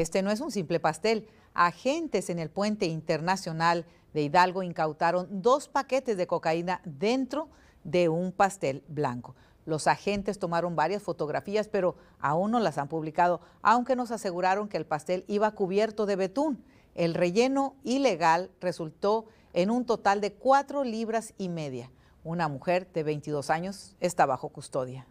Este no es un simple pastel. Agentes en el puente internacional de Hidalgo incautaron dos paquetes de cocaína dentro de un pastel blanco. Los agentes tomaron varias fotografías, pero aún no las han publicado, aunque nos aseguraron que el pastel iba cubierto de betún. El relleno ilegal resultó en un total de cuatro libras y media. Una mujer de 22 años está bajo custodia.